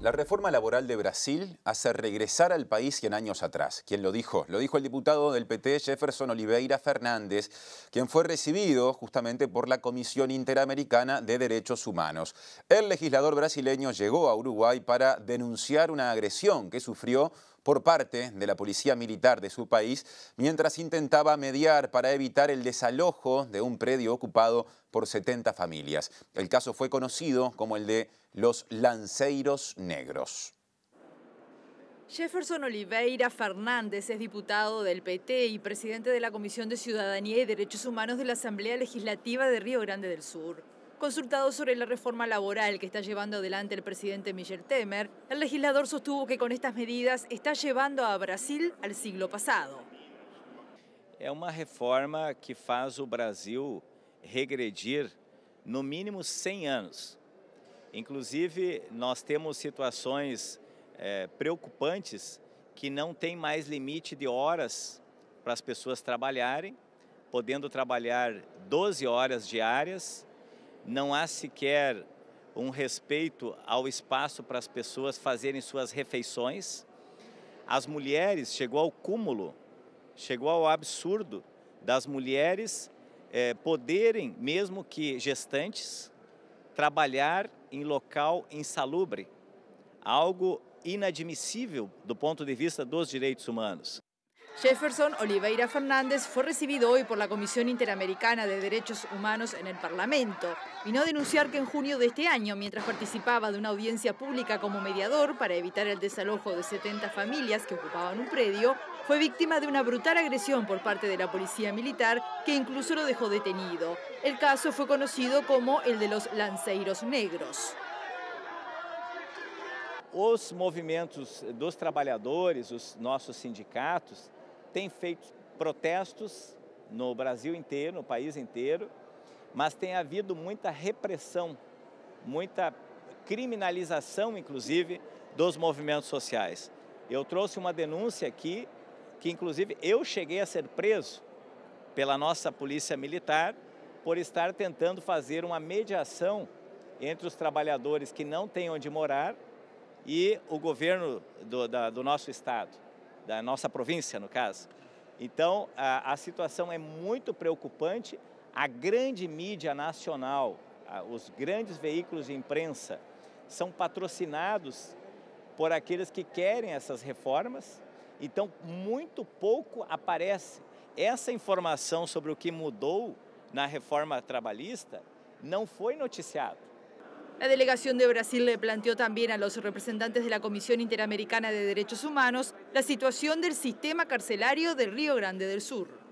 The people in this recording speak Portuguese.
La reforma laboral de Brasil hace regresar al país 100 años atrás. ¿Quién lo dijo? Lo dijo el diputado del PT Jefferson Oliveira Fernández, quien fue recibido justamente por la Comisión Interamericana de Derechos Humanos. El legislador brasileño llegó a Uruguay para denunciar una agresión que sufrió por parte de la policía militar de su país mientras intentaba mediar para evitar el desalojo de un predio ocupado por 70 familias. El caso fue conocido como el de los lanceiros negros. Jefferson Oliveira Fernández es diputado del PT y presidente de la Comisión de Ciudadanía y Derechos Humanos de la Asamblea Legislativa de Río Grande del Sur. Consultado sobre la reforma laboral que está llevando adelante el presidente Michel Temer, el legislador sostuvo que con estas medidas está llevando a Brasil al siglo passado. É uma reforma que faz o Brasil regredir no mínimo 100 anos. Inclusive, nós temos situações é, preocupantes que não tem mais limite de horas para as pessoas trabalharem, podendo trabalhar 12 horas diárias não há sequer um respeito ao espaço para as pessoas fazerem suas refeições. As mulheres chegou ao cúmulo, chegou ao absurdo das mulheres é, poderem, mesmo que gestantes, trabalhar em local insalubre, algo inadmissível do ponto de vista dos direitos humanos. Jefferson Oliveira Fernández fue recibido hoy por la Comisión Interamericana de Derechos Humanos en el Parlamento. Y no denunciar que en junio de este año, mientras participaba de una audiencia pública como mediador para evitar el desalojo de 70 familias que ocupaban un predio, fue víctima de una brutal agresión por parte de la policía militar que incluso lo dejó detenido. El caso fue conocido como el de los lanceiros negros. Los movimientos dos trabajadores, os nuestros sindicatos, tem feito protestos no Brasil inteiro, no país inteiro, mas tem havido muita repressão, muita criminalização, inclusive, dos movimentos sociais. Eu trouxe uma denúncia aqui, que inclusive eu cheguei a ser preso pela nossa polícia militar por estar tentando fazer uma mediação entre os trabalhadores que não têm onde morar e o governo do, da, do nosso estado da nossa província, no caso. Então, a, a situação é muito preocupante. A grande mídia nacional, a, os grandes veículos de imprensa, são patrocinados por aqueles que querem essas reformas. Então, muito pouco aparece. Essa informação sobre o que mudou na reforma trabalhista não foi noticiada. La delegación de Brasil le planteó también a los representantes de la Comisión Interamericana de Derechos Humanos la situación del sistema carcelario del Río Grande del Sur.